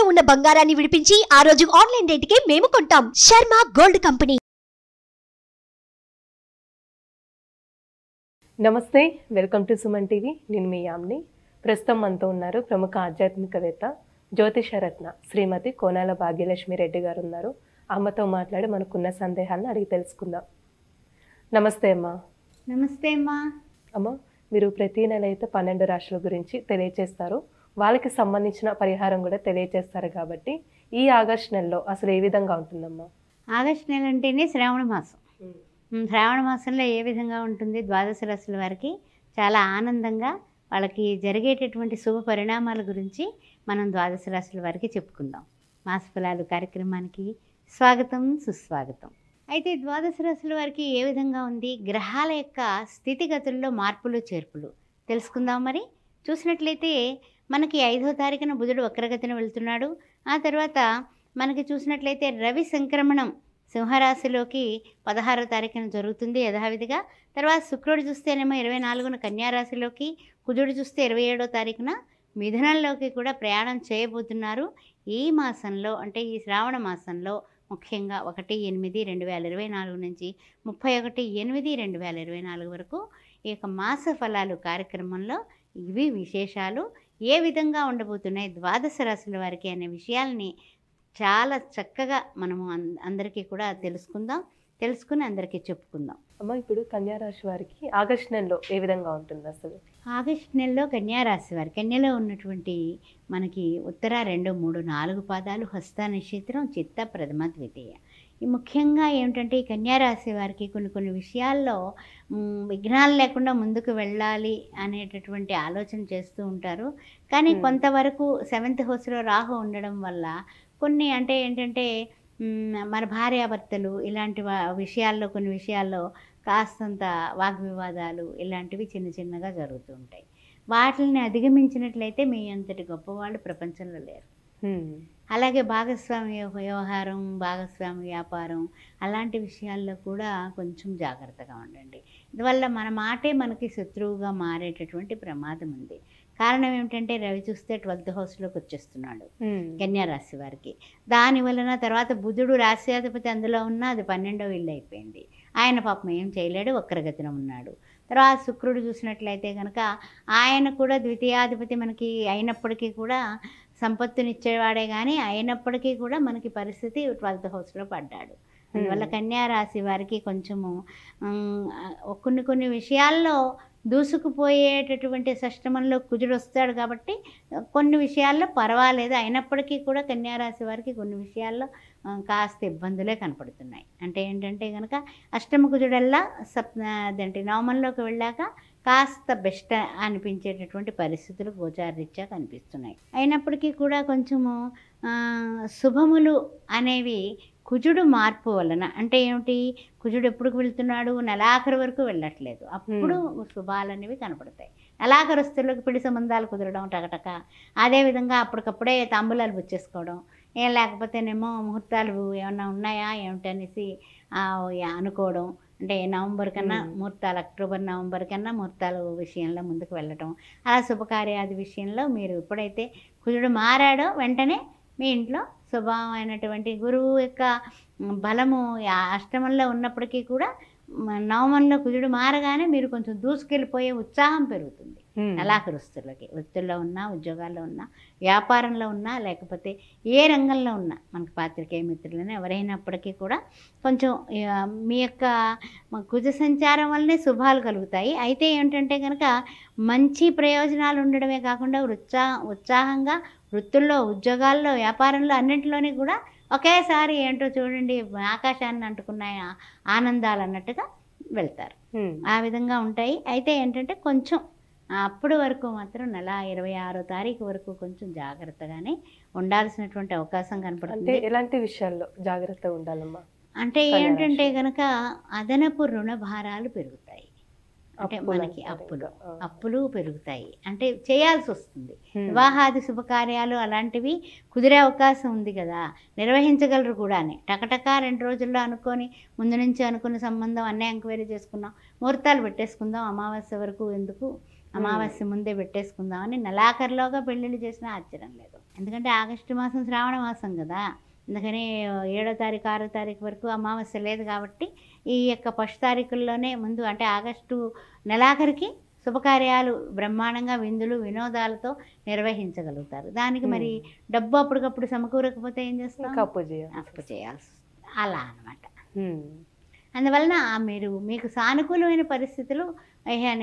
తాకట్టులో ఉన్న బంగారాన్ని విడిపించి ఆ రోజు ఆన్లైన్ కి మేము కొంటాం శర్మ గోల్డ్ కంపెనీ నమస్తే వెల్కమ్ టు సుమన్ టీవీ నేను మీ యామ్ని ప్రస్తుతం మనతో ఉన్నారు ప్రముఖ ఆధ్యాత్మికవేత్త జ్యోతిషరత్న శ్రీమతి కోనాల భాగ్యలక్ష్మి రెడ్డి గారు ఉన్నారు అమ్మతో మాట్లాడి మనకున్న సందేహాలను అడిగి తెలుసుకుందాం నమస్తే అమ్మా నమస్తే అమ్మా అమ్మ మీరు ప్రతీ నెల అయితే పన్నెండు రాశుల గురించి తెలియజేస్తారు వాళ్ళకి సంబంధించిన పరిహారం కూడా తెలియచేస్తారు కాబట్టి ఈ ఆగస్టు నెలలో అసలు ఏ విధంగా ఉంటుందమ్మా ఆగస్టు నెల అంటేనే శ్రావణ మాసం శ్రావణ మాసంలో ఏ విధంగా ఉంటుంది ద్వాదశ రాశుల వారికి చాలా ఆనందంగా వాళ్ళకి జరిగేటటువంటి శుభ పరిణామాల గురించి మనం ద్వాదశ రాశుల వారికి చెప్పుకుందాం మాసఫలాలు కార్యక్రమానికి స్వాగతం సుస్వాగతం అయితే ద్వాదశ రాశుల వారికి ఏ విధంగా ఉంది గ్రహాల యొక్క స్థితిగతుల్లో మార్పులు చేర్పులు తెలుసుకుందాం మరి చూసినట్లయితే మనకి ఐదో తారీఖున బుధుడు వక్రగతిని వెళ్తున్నాడు ఆ తర్వాత మనకి చూసినట్లయితే రవి సంక్రమణం సింహరాశిలోకి పదహారో తారీఖున జరుగుతుంది యథావిధిగా తర్వాత శుక్రుడు చూస్తేనేమో ఇరవై నాలుగున కన్యారాశిలోకి కుజుడు చూస్తే ఇరవై ఏడో తారీఖున మిథునంలోకి కూడా ప్రయాణం చేయబోతున్నారు ఈ మాసంలో అంటే ఈ శ్రావణ మాసంలో ముఖ్యంగా ఒకటి ఎనిమిది రెండు వేల ఇరవై నాలుగు నుంచి ముప్పై ఒకటి ఎనిమిది రెండు వేల ఇరవై నాలుగు వరకు ఈ యొక్క మాస ఫలాలు కార్యక్రమంలో ఇవి విశేషాలు ఏ విధంగా ఉండబోతున్నాయి ద్వాదశ రాశుల వారికి అనే విషయాల్ని చాలా చక్కగా మనము అందరికీ కూడా తెలుసుకుందాం తెలుసుకుని అందరికీ చెప్పుకుందాం అమ్మ ఇప్పుడు కన్యారాశి వారికి ఆగస్ట్ నెలలో ఏ విధంగా ఉంటుంది అసలు ఆగస్టు నెలలో కన్యారాశి వారి కన్యలో ఉన్నటువంటి మనకి ఉత్తర రెండు మూడు నాలుగు పాదాలు హస్త నక్షత్రం చిత్త ప్రథమ ద్వితీయ ముఖ్యంగా ఏమిటంటే ఈ కన్యారాశి వారికి కొన్ని కొన్ని విషయాల్లో విఘ్నాలు లేకుండా ముందుకు వెళ్ళాలి అనేటటువంటి ఆలోచన చేస్తూ ఉంటారు కానీ కొంతవరకు సెవెంత్ హౌస్లో రాహు ఉండడం వల్ల కొన్ని అంటే ఏంటంటే మన భార్యాభర్తలు ఇలాంటి విషయాల్లో కొన్ని విషయాల్లో కాస్తంత వాగ్వివాదాలు ఇలాంటివి చిన్న చిన్నగా జరుగుతూ ఉంటాయి వాటిని అధిగమించినట్లయితే మీ అంతటి గొప్పవాళ్ళు ప్రపంచంలో లేరు అలాగే భాగస్వామి వ్యవహారం భాగస్వామి వ్యాపారం అలాంటి విషయాల్లో కూడా కొంచెం జాగ్రత్తగా ఉండండి ఇందువల్ల మన మాటే మనకి శత్రువుగా మారేటటువంటి ప్రమాదం ఉంది కారణం ఏమిటంటే రవి చూస్తే ట్వెల్త్ హౌస్లోకి వచ్చేస్తున్నాడు కన్యా రాశి వారికి దాని వలన తర్వాత బుధుడు రాశ్యాధిపతి అందులో ఉన్నా అది పన్నెండవ ఇల్లు అయిపోయింది ఆయన పాపం ఏం చేయలేడు వక్రగతిన ఉన్నాడు రా శుక్రుడు చూసినట్లయితే కనుక ఆయన కూడా ద్వితీయాధిపతి మనకి అయినప్పటికీ కూడా సంపత్తునిచ్చేవాడే కానీ అయినప్పటికీ కూడా మనకి పరిస్థితి ట్వెల్త్ హౌస్లో పడ్డాడు అందువల్ల రాశి వారికి కొంచెము కొన్ని కొన్ని విషయాల్లో దూసుకుపోయేటటువంటి సష్టమంలో కుజుడు వస్తాడు కాబట్టి కొన్ని విషయాల్లో పర్వాలేదు అయినప్పటికీ కూడా కన్యారాశి వారికి కొన్ని విషయాల్లో కాస్త ఇబ్బందులే కనపడుతున్నాయి అంటే ఏంటంటే కనుక అష్టమ కుజుడల్లా సప్ అదేంటి నవమంలోకి వెళ్ళాక కాస్త బెస్ట్ అనిపించేటటువంటి పరిస్థితులు గోచారరీత్యా కనిపిస్తున్నాయి అయినప్పటికీ కూడా కొంచెము శుభములు అనేవి కుజుడు మార్పు వలన అంటే ఏమిటి కుజుడు ఎప్పుడు వెళ్తున్నాడు నెలాఖరు వరకు వెళ్ళట్లేదు అప్పుడు శుభాలు అనేవి కనపడతాయి నెలాఖరు వస్తువులకు పిడి సంబంధాలు కుదరడం టకటక అదేవిధంగా అప్పటికప్పుడే తాంబూలాలు బుచ్చేసుకోవడం ఏం లేకపోతేనేమో ముహూర్తాలు ఏమన్నా ఉన్నాయా ఏమిటనేసి అనుకోవడం అంటే నవంబర్ కన్నా ముహూర్తాలు అక్టోబర్ నవంబర్ కన్నా ముహూర్తాల విషయంలో ముందుకు వెళ్ళటం అలా శుభకార్యాది విషయంలో మీరు ఎప్పుడైతే కుజుడు మారాడో వెంటనే మీ ఇంట్లో శుభమైనటువంటి గురువు యొక్క బలము అష్టమంలో ఉన్నప్పటికీ కూడా నవమంలో కుజుడు మారగానే మీరు కొంచెం దూసుకెళ్ళిపోయే ఉత్సాహం పెరుగుతుంది కళాకృస్తులకి వృత్తుల్లో ఉన్నా ఉద్యోగాల్లో ఉన్నా వ్యాపారంలో ఉన్నా లేకపోతే ఏ రంగంలో ఉన్నా మనకు పాత్రికేయ మిత్రులైనా ఎవరైనప్పటికీ కూడా కొంచెం మీ యొక్క కుజ సంచారం వల్లనే శుభాలు కలుగుతాయి అయితే ఏంటంటే కనుక మంచి ప్రయోజనాలు ఉండడమే కాకుండా ఉత్సాహ ఉత్సాహంగా వృత్తుల్లో ఉద్యోగాల్లో వ్యాపారంలో అన్నింటిలోనే కూడా ఒకేసారి ఏంటో చూడండి ఆకాశాన్ని అంటుకున్నాయి ఆనందాలు అన్నట్టుగా వెళ్తారు ఆ విధంగా ఉంటాయి అయితే ఏంటంటే కొంచెం అప్పుడు వరకు మాత్రం నెల ఇరవై ఆరో తారీఖు వరకు కొంచెం జాగ్రత్తగానే ఉండాల్సినటువంటి అవకాశం కనపడుతుంది ఎలాంటి విషయాల్లో జాగ్రత్త ఉండాలమ్మా అంటే ఏంటంటే కనుక అదనపు రుణ భారాలు పెరుగుతాయి అంటే మనకి అప్పులు అప్పులు పెరుగుతాయి అంటే చేయాల్సి వస్తుంది వివాహాది శుభకార్యాలు అలాంటివి కుదిరే అవకాశం ఉంది కదా నిర్వహించగలరు కూడానే టకటక రెండు రోజుల్లో అనుకొని ముందు నుంచి అనుకున్న సంబంధం అన్నీ ఎంక్వైరీ చేసుకున్నాం ముహూర్తాలు పెట్టేసుకుందాం అమావాస్య వరకు ఎందుకు అమావాస్య ముందే పెట్టేసుకుందాం అని నెలాఖరులోగా పెళ్ళిళ్ళు చేసినా ఆశ్చర్యం లేదు ఎందుకంటే ఆగస్టు మాసం శ్రావణ మాసం కదా అందుకని ఏడో తారీఖు ఆరో తారీఖు వరకు అమావాస్య లేదు కాబట్టి ఈ యొక్క పశు తారీఖుల్లోనే ముందు అంటే ఆగస్టు నెలాఖరికి శుభకార్యాలు బ్రహ్మాండంగా విందులు వినోదాలతో నిర్వహించగలుగుతారు దానికి మరి డబ్బు అప్పటికప్పుడు సమకూరకపోతే ఏం చేస్తాం అప్పు అప్పు చేయాల్సి అలా అనమాట అందువలన మీరు మీకు సానుకూలమైన పరిస్థితులు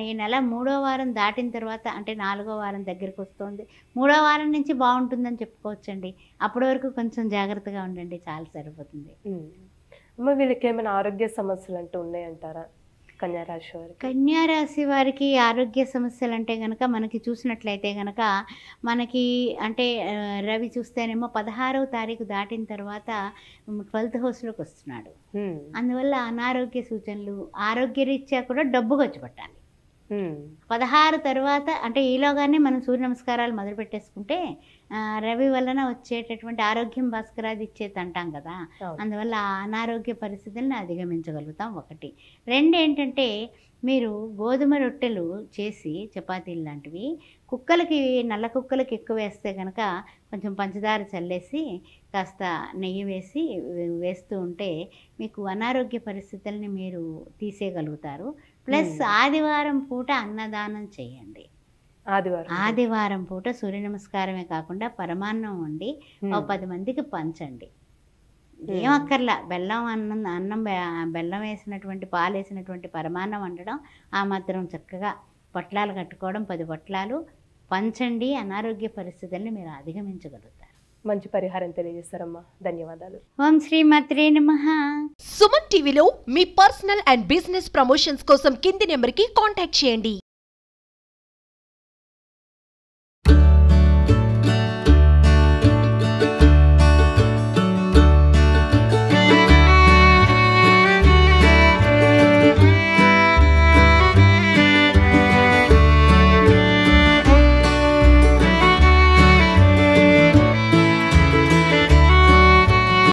ఈ నెల మూడో వారం దాటిన తర్వాత అంటే నాలుగో వారం దగ్గరికి వస్తుంది మూడో వారం నుంచి బాగుంటుందని చెప్పుకోవచ్చండి అప్పటి వరకు కొంచెం జాగ్రత్తగా ఉండండి చాలా సరిపోతుంది అమ్మ వీళ్ళకి ఏమైనా ఆరోగ్య సమస్యలు అంటూ ఉన్నాయంటారా కన్యారాశి వారి కన్యారాశి వారికి ఆరోగ్య సమస్యలు అంటే కనుక మనకి చూసినట్లయితే కనుక మనకి అంటే రవి చూస్తేనేమో పదహారవ తారీఖు దాటిన తర్వాత ట్వెల్త్ హౌస్లోకి వస్తున్నాడు అందువల్ల అనారోగ్య సూచనలు ఆరోగ్యరీత్యా కూడా డబ్బు ఖర్చు పెట్టాలి పదహారు తర్వాత అంటే ఈలోగానే మనం సూర్య నమస్కారాలు మొదలు పెట్టేసుకుంటే రవి వలన వచ్చేటటువంటి ఆరోగ్యం భాస్కరాది ఇచ్చేది అంటాం కదా అందువల్ల అనారోగ్య పరిస్థితులను అధిగమించగలుగుతాం ఒకటి రెండు ఏంటంటే మీరు గోధుమ రొట్టెలు చేసి చపాతీలు లాంటివి కుక్కలకి నల్ల కుక్కలకి ఎక్కువ వేస్తే కనుక కొంచెం పంచదార చల్లేసి కాస్త నెయ్యి వేసి వేస్తూ ఉంటే మీకు అనారోగ్య పరిస్థితుల్ని మీరు తీసేయగలుగుతారు ప్లస్ ఆదివారం పూట అన్నదానం చేయండి ఆదివారం ఆదివారం పూట సూర్య నమస్కారమే కాకుండా పరమాన్నం వండి ఒక పది మందికి పంచండి ఏం అక్కర్లా బెల్లం అన్నం అన్నం బెల్లం వేసినటువంటి పాలు వేసినటువంటి పరమాన్నం వండడం ఆ మాత్రం చక్కగా పొట్లాలు కట్టుకోవడం పది పొట్లాలు పంచండి అనారోగ్య పరిస్థితుల్ని మీరు అధిగమించగలుగుతారు మంచి పరిహారం తెలియజేస్తారమ్మా ధన్యవాదాలు ఓం మాత్రే నమ సుమన్ టీవీలో మీ పర్సనల్ అండ్ బిజినెస్ ప్రమోషన్స్ కోసం కింది నెంబర్ కి కాంటాక్ట్ చేయండి